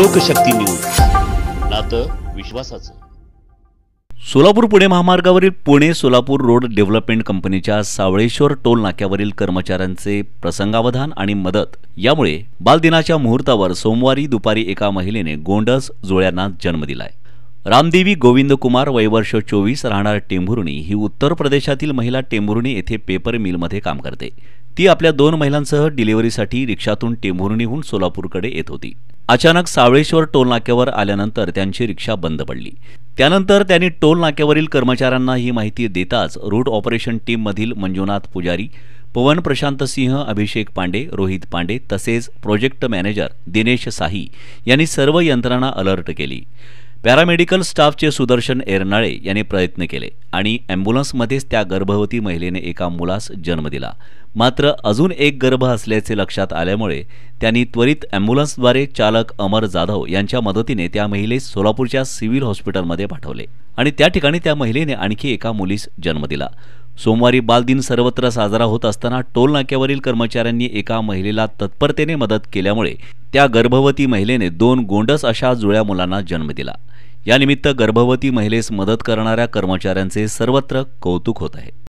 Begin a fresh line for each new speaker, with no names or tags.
लोकशक्ती news
नातं विश्वासाचं
सोलापूर पुणे महामार्गावरील पुणे सोलापूर रोड डेव्हलपमेंट कंपनीच्या सावळेश्वर टोल नाक्यावरील कर्मचाऱ्यांचे प्रसंगावधान आणि मदत यामुळे बालदिनाच्या मुहूर्तावर सोमवारी दुपारी एका महिलेने गोंडस जुळ्यांना जन्म दिलाय रामदेवी गोविंद कुमार वयवर्ष चोवीस राहणार टेंभुर्णी ही उत्तर प्रदेशातील महिला टेंभुर्णी येथे पेपर मिलमध्ये काम करते ती आपल्या दोन महिलांसह डिलिव्हरीसाठी रिक्षातून टेंभुर्णीहून सोलापूरकडे येत होती अचानक सावळेश्वर टोल नाक्यावर आल्यानंतर त्यांची रिक्षा बंद पडली त्यानंतर त्यांनी टोल नाक्यावरील कर्मचाऱ्यांना ही माहिती देताच रूट ऑपरेशन टीममधील मंजुनाथ पुजारी पवन प्रशांत सिंह अभिषेक पांडे रोहित पांडे तसेच प्रोजेक्ट मॅनेजर दिनेश साही यांनी सर्व यंत्रणा अलर्ट केली पॅरामेडिकल स्टाफचे सुदर्शन एरनाळे यांनी प्रयत्न केले आणि ॲम्ब्युलन्समध्येच त्या गर्भवती महिलेने एका मुलास जन्म दिला मात्र अजून एक गर्भ असल्याचे लक्षात आल्यामुळे त्यांनी त्वरित ॲम्ब्युलन्सद्वारे चालक अमर जाधव यांच्या मदतीने त्या महिलेस सोलापूरच्या सिव्हिल हॉस्पिटलमध्ये पाठवले आणि त्या ठिकाणी त्या महिलेने आणखी एका मुलीस जन्म दिला सोमवारी बालदिन सर्वत्र साजरा होत असताना टोल नाक्यावरील कर्मचाऱ्यांनी एका महिलेला तत्परतेने मदत केल्यामुळे त्या गर्भवती महिलेने दोन गोंडस अशा जुळ्या मुलांना जन्म दिला यानिमित्त गर्भवती महिलेस मदत करणाऱ्या कर्मचाऱ्यांचे सर्वत्र कौतुक होत आहे